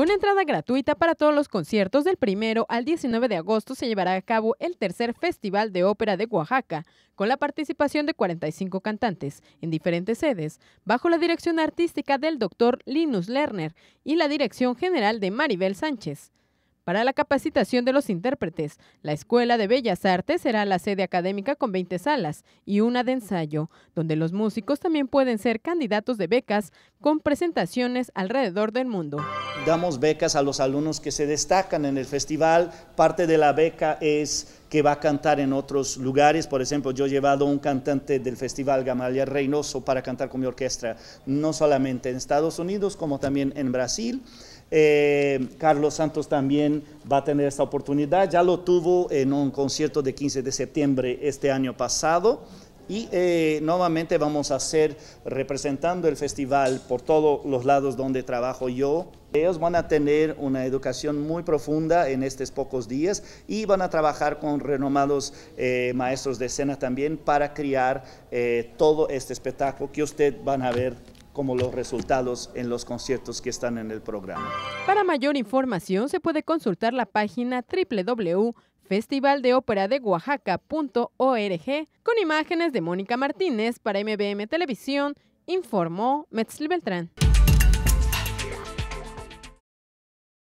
Con entrada gratuita para todos los conciertos del primero al 19 de agosto se llevará a cabo el tercer Festival de Ópera de Oaxaca, con la participación de 45 cantantes en diferentes sedes, bajo la dirección artística del doctor Linus Lerner y la dirección general de Maribel Sánchez. Para la capacitación de los intérpretes, la Escuela de Bellas Artes será la sede académica con 20 salas y una de ensayo, donde los músicos también pueden ser candidatos de becas con presentaciones alrededor del mundo. Damos becas a los alumnos que se destacan en el festival. Parte de la beca es que va a cantar en otros lugares. Por ejemplo, yo he llevado a un cantante del Festival Gamaliel Reynoso para cantar con mi orquesta, no solamente en Estados Unidos, como también en Brasil. Eh, Carlos Santos también va a tener esta oportunidad, ya lo tuvo en un concierto de 15 de septiembre este año pasado y eh, nuevamente vamos a ser representando el festival por todos los lados donde trabajo yo. Ellos van a tener una educación muy profunda en estos pocos días y van a trabajar con renomados eh, maestros de escena también para crear todo este espectáculo que usted van a ver como los resultados en los conciertos que están en el programa. Para mayor información se puede consultar la página www.festivaldeoperadeoaxaca.org con imágenes de Mónica Martínez para MBM Televisión, informó Metzli Beltrán.